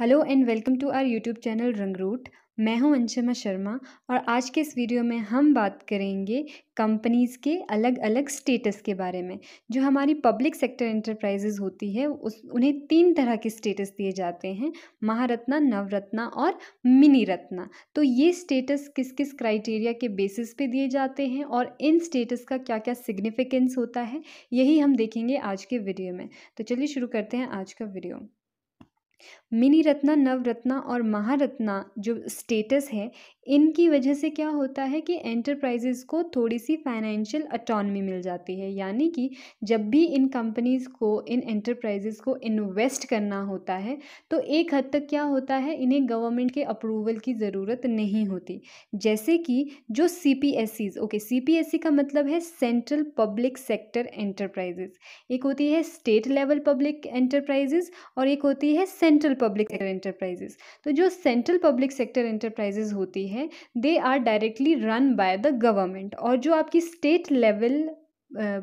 hello and welcome to our YouTube channel Rangroot मैं हूं अंशमा शर्मा और आज के इस वीडियो में हम बात करेंगे कंपनीज़ के अलग अलग स्टेटस के बारे में जो हमारी पब्लिक सेक्टर इंटरप्राइजेज होती है उस उन्हें तीन तरह के स्टेटस दिए जाते हैं महारत्ना नवरत्ना और मिनी रत्ना तो ये स्टेटस किस किस क्राइटेरिया के बेसिस पे दिए जाते हैं और इन स्टेटस का क्या क्या सिग्निफिकेंस होता है यही हम देखेंगे आज के वीडियो में तो चलिए शुरू करते हैं आज का वीडियो मिनी रत्ना नवरत्ना और महारत्ना जो स्टेटस है इनकी वजह से क्या होता है कि एंटरप्राइजेस को थोड़ी सी फाइनेंशियल अटॉनमी मिल जाती है यानी कि जब भी इन कंपनीज़ को इन एंटरप्राइजेस को इन्वेस्ट करना होता है तो एक हद तक क्या होता है इन्हें गवर्नमेंट के अप्रूवल की ज़रूरत नहीं होती जैसे कि जो C P S Cs okay C P S C का मतलब है सेंट्रल पब्लिक सेक्टर एंटरप्राइजेज़ एक होती है स्टेट लेवल पब्लिक एंटरप्राइजेज़ और एक होती है सेंट्रल पब्लिक सेक्टर इंटरप्राइजेज तो जो सेंट्रल पब्लिक सेक्टर इंटरप्राइजेज होती है they are directly run by the government और जो आपकी state level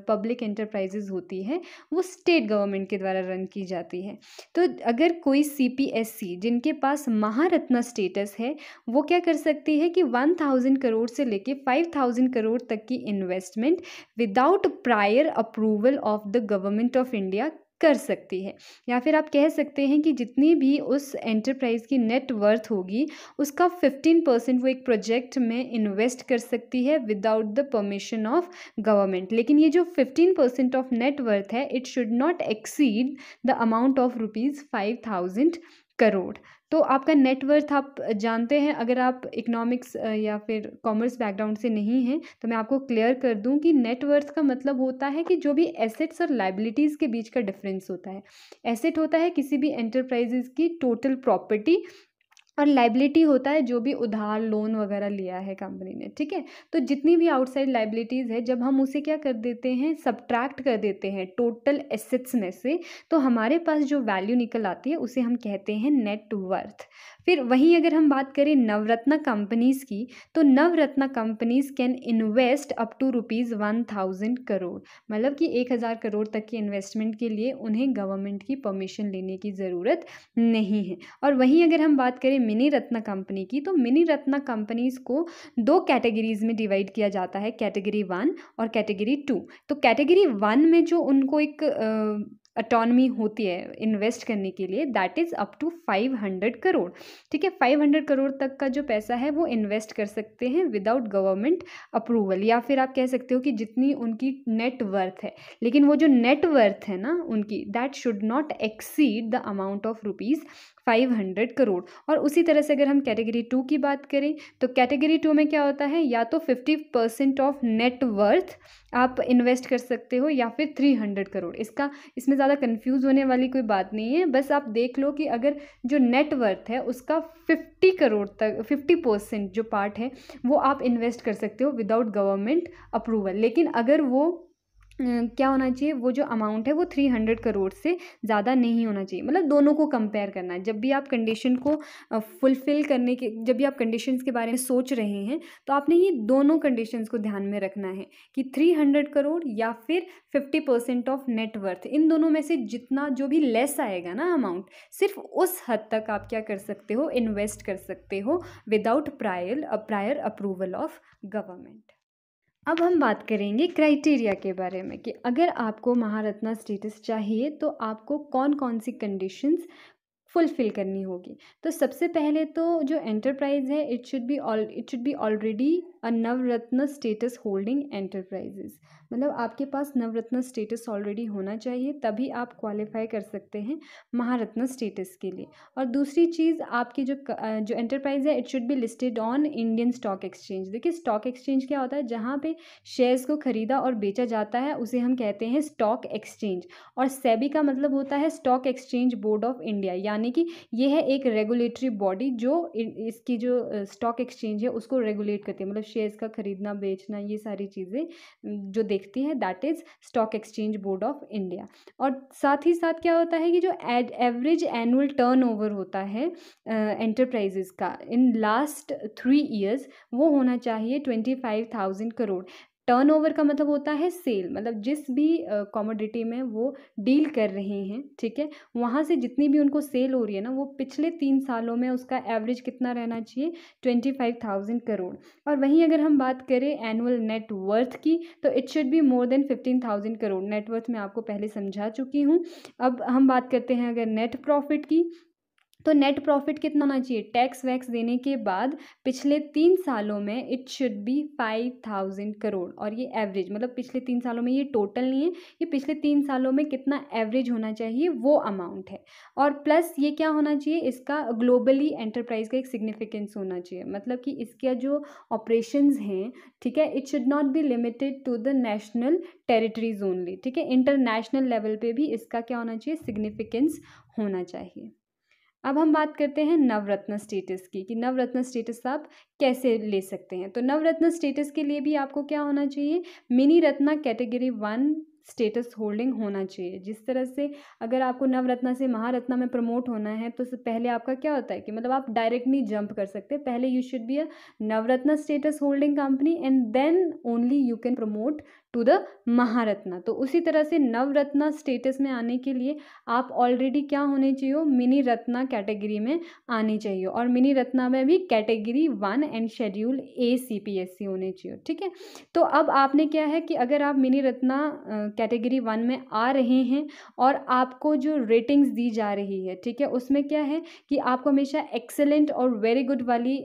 public uh, enterprises होती है वो स्टेट गवर्नमेंट के द्वारा रन की जाती है तो अगर कोई सीपीएससी जिनके पास महारत्ना स्टेटस है वो क्या कर सकती है कि वन थाउजेंड करोड़ से लेके फाइव थाउजेंड करोड़ तक की investment without prior approval of the government of India कर सकती है या फिर आप कह सकते हैं कि जितनी भी उस एंटरप्राइज़ की नेट वर्थ होगी उसका फिफ्टीन परसेंट वो एक प्रोजेक्ट में इन्वेस्ट कर सकती है without the permission of government लेकिन ये जो fifteen percent of net worth है it should not exceed the amount of rupees five thousand crore तो आपका नेटवर्थ आप जानते हैं अगर आप इकोनॉमिक्स या फिर कॉमर्स बैकग्राउंड से नहीं हैं तो मैं आपको क्लियर कर दूं कि नेटवर्थ का मतलब होता है कि जो भी एसेट्स और लाइबिलिटीज़ के बीच का डिफरेंस होता है एसेट होता है किसी भी एंटरप्राइजेज़ की टोटल प्रॉपर्टी और लाइबिलिटी होता है जो भी उधार लोन वगैरह लिया है कंपनी ने ठीक है तो जितनी भी आउटसाइड लाइबिलिटीज़ है जब हम उसे क्या कर देते हैं सब्ट्रैक्ट कर देते हैं टोटल एसेट्स में से तो हमारे पास जो वैल्यू निकल आती है उसे हम कहते हैं नेट वर्थ फिर वहीं अगर हम बात करें नवरत्न कंपनीज़ की तो Navratna companies can invest up to rupees one thousand crore मतलब कि एक हज़ार करोड़ तक के इन्वेस्टमेंट के लिए उन्हें गवर्नमेंट की परमिशन लेने की ज़रूरत नहीं है और वहीं अगर हम बात करें मिनी रत्न कंपनी की तो मिनी रत्न कंपनीज़ को दो कैटेगरीज़ में डिवाइड किया जाता है कैटेगरी वन और कैटेगरी टू तो कैटेगरी वन में जो उनको एक आ, अटॉनमी होती है इन्वेस्ट करने के लिए that is up to five hundred crore ठीक है फाइव हंड्रेड करोड़ तक का जो पैसा है वो इन्वेस्ट कर सकते हैं विदाउट गवर्नमेंट अप्रूवल या फिर आप कह सकते हो कि जितनी उनकी नेट वर्थ है लेकिन वो जो नेट वर्थ है ना उनकी that should not exceed the amount of rupees five hundred crore और उसी तरह से अगर हम कैटेगरी टू की बात करें तो कैटेगरी टू में क्या होता है या तो fifty percent of net worth आप इन्वेस्ट कर सकते हो या फिर थ्री हंड्रेड करोड़ इसका इसमें ज़्यादा कन्फ्यूज़ होने वाली कोई बात नहीं है बस आप देख लो कि अगर जो नेट वर्थ है उसका फिफ्टी करोड़ तक फिफ्टी परसेंट जो पार्ट है वो आप इन्वेस्ट कर सकते हो विदाउट गवर्नमेंट अप्रूवल लेकिन अगर वो क्या होना चाहिए वो जो अमाउंट है वो थ्री हंड्रेड करोड़ से ज़्यादा नहीं होना चाहिए मतलब दोनों को कंपेयर करना है जब भी आप कंडीशन को फुलफ़िल करने के जब भी आप कंडीशंस के बारे में सोच रहे हैं तो आपने ये दोनों कंडीशंस को ध्यान में रखना है कि थ्री हंड्रेड करोड़ या फिर फिफ्टी परसेंट ऑफ नेटवर्थ इन दोनों में से जितना जो भी लेस आएगा ना अमाउंट सिर्फ उस हद तक आप क्या कर सकते हो इन्वेस्ट कर सकते हो without prior prior approval of government अब हम बात करेंगे क्राइटेरिया के बारे में कि अगर आपको महारत्ना स्टेटस चाहिए तो आपको कौन कौन सी कंडीशंस फुलफ़िल करनी होगी तो सबसे पहले तो जो एंटरप्राइज़ है it should be all it should be already a Navratna status holding enterprises मतलब आपके पास नवरत्न स्टेटस ऑलरेडी होना चाहिए तभी आप क्वालिफाई कर सकते हैं महारत्न स्टेटस के लिए और दूसरी चीज़ आपकी जो जो एंटरप्राइज है it should be listed on Indian stock exchange देखिए स्टॉक एक्सचेंज क्या होता है जहाँ पे शेयर्स को खरीदा और बेचा जाता है उसे हम कहते हैं स्टॉक एक्सचेंज और सेबी का मतलब होता है stock exchange board of India यानी कि यह है एक रेगुलेटरी बॉडी जो इसकी जो स्टॉक एक्सचेंज है उसको रेगुलेट करती है मतलब शेयर्स का खरीदना बेचना ये सारी चीज़ें जो देखती है that is stock exchange board of India और साथ ही साथ क्या होता है कि जो एवरेज एनुअल टर्न होता है एंटरप्राइजेस का इन लास्ट थ्री ईयर्स वो होना चाहिए twenty five thousand crore turnover का मतलब होता है सेल मतलब जिस भी कॉमोडिटी में वो डील कर रहे हैं ठीक है वहाँ से जितनी भी उनको सेल हो रही है ना वो पिछले तीन सालों में उसका एवरेज कितना रहना चाहिए ट्वेंटी फाइव थाउजेंड करोड़ और वहीं अगर हम बात करें एनुअल नेटवर्थ की तो it should be more than fifteen thousand crore net worth मैं आपको पहले समझा चुकी हूँ अब हम बात करते हैं अगर नेट प्रॉफिट की तो नेट प्रॉफिट कितना होना चाहिए टैक्स वैक्स देने के बाद पिछले तीन सालों में it should be five thousand crore और ये एवरेज मतलब पिछले तीन सालों में ये टोटल नहीं है ये पिछले तीन सालों में कितना एवरेज होना चाहिए वो अमाउंट है और प्लस ये क्या होना चाहिए इसका ग्लोबली एंटरप्राइज का एक सिग्निफिकेंस होना चाहिए मतलब कि इसका जो ऑपरेशन हैं ठीक है it should not be limited to the national territories only ठीक है इंटरनेशनल लेवल पर भी इसका क्या होना चाहिए सिग्निफिकेंस होना चाहिए अब हम बात करते हैं नवरत्न स्टेटस की कि नवरत्न स्टेटस आप कैसे ले सकते हैं तो नवरत्न स्टेटस के लिए भी आपको क्या होना चाहिए mini Ratna category one status holding होना चाहिए जिस तरह से अगर आपको नवरत्ना से महारत्ना में प्रमोट होना है तो पहले आपका क्या होता है कि मतलब आप डायरेक्ट नहीं जंप कर सकते पहले you should be a Navratna status holding company and then only you can promote to the Maharatna तो उसी तरह से नवरत्ना स्टेटस में आने के लिए आप ऑलरेडी क्या होने चाहिए मिनी रत्ना कैटेगरी में आने चाहिए और मिनी रत्ना में भी category one and schedule A C P S C होने चाहिए ठीक है तो अब आपने क्या है कि अगर आप मिनी रत्ना कैटेगरी वन में आ रहे हैं और आपको जो रेटिंग्स दी जा रही है ठीक है उसमें क्या है कि आपको हमेशा एक्सेलेंट और वेरी गुड वाली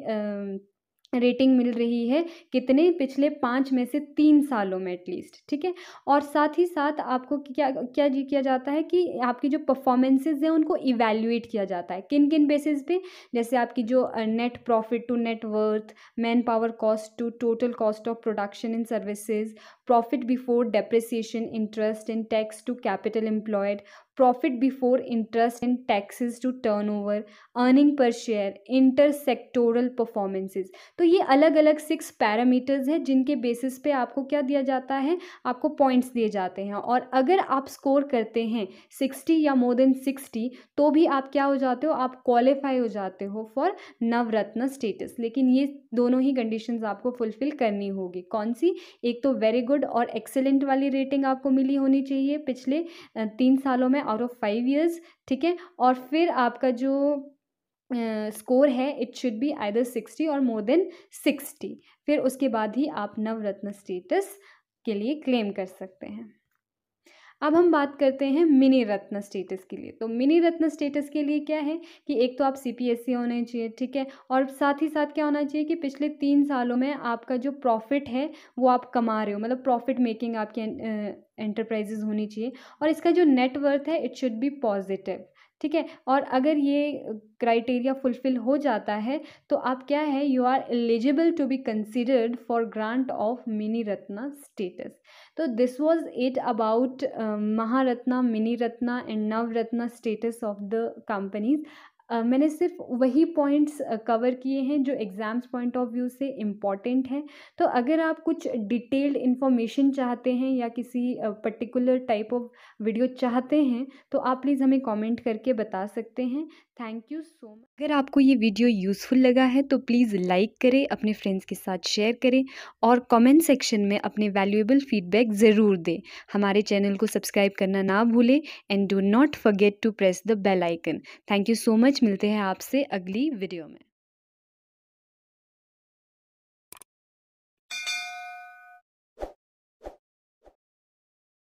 रेटिंग मिल रही है कितने पिछले पाँच में से तीन सालों में एटलीस्ट ठीक है और साथ ही साथ आपको क्या क्या किया जाता है कि आपकी जो परफॉर्मेंसेज हैं उनको इवेल्यूएट किया जाता है किन किन बेसिस पे जैसे आपकी जो net profit to net worth man power cost to total cost of production in services profit before depreciation interest in tax to capital employed profit before interest in taxes to turnover, earning per share intersectoral performances तो ये अलग अलग six parameters हैं जिनके basis पे आपको क्या दिया जाता है आपको पॉइंट्स दिए जाते हैं और अगर आप स्कोर करते हैं सिक्सटी या मोर देन सिक्सटी तो भी आप क्या हो जाते हो आप क्वालिफाई हो जाते हो फॉर नवरत्न स्टेटस लेकिन ये दोनों ही कंडीशन आपको फुलफिल करनी होगी कौन सी एक तो वेरी गुड और एक्सेलेंट वाली रेटिंग आपको मिली होनी चाहिए पिछले तीन सालों में आउट ऑफ फाइव ईयर्स ठीक है और फिर आपका जो स्कोर है it should be either sixty और मोर देन सिक्सटी फिर उसके बाद ही आप नवरत्न स्टेटस के लिए क्लेम कर सकते हैं अब हम बात करते हैं मिनी रत्न स्टेटस के लिए तो मिनी रत्न स्टेटस के लिए क्या है कि एक तो आप सी पी एस सी होने चाहिए ठीक है और साथ ही साथ क्या होना चाहिए कि पिछले तीन सालों में आपका जो प्रॉफिट है वो आप कमा रहे हो मतलब प्रॉफिट मेकिंग आपके एंटरप्राइजेज होनी चाहिए और इसका जो नेटवर्थ है इट शुड बी पॉजिटिव ठीक है और अगर ये क्राइटेरिया फुलफ़िल हो जाता है तो आप क्या है you are eligible to be considered for grant of mini Ratna status so this was it about Maharatna mini Ratna and Navratna status of the companies मैंने सिर्फ़ वही पॉइंट्स कवर किए हैं जो एग्ज़ाम्स पॉइंट ऑफ व्यू से इम्पॉर्टेंट हैं तो अगर आप कुछ डिटेल्ड इन्फॉर्मेशन चाहते हैं या किसी पर्टिकुलर टाइप ऑफ वीडियो चाहते हैं तो आप प्लीज़ हमें कमेंट करके बता सकते हैं थैंक यू सो मच अगर आपको ये वीडियो यूज़फुल लगा है तो प्लीज़ लाइक करें अपने फ्रेंड्स के साथ शेयर करें और कॉमेंट सेक्शन में अपने वैल्यूएबल फीडबैक ज़रूर दें हमारे चैनल को सब्सक्राइब करना ना भूलें and do not forget to press the bell icon thank you so much मिलते हैं आपसे अगली वीडियो में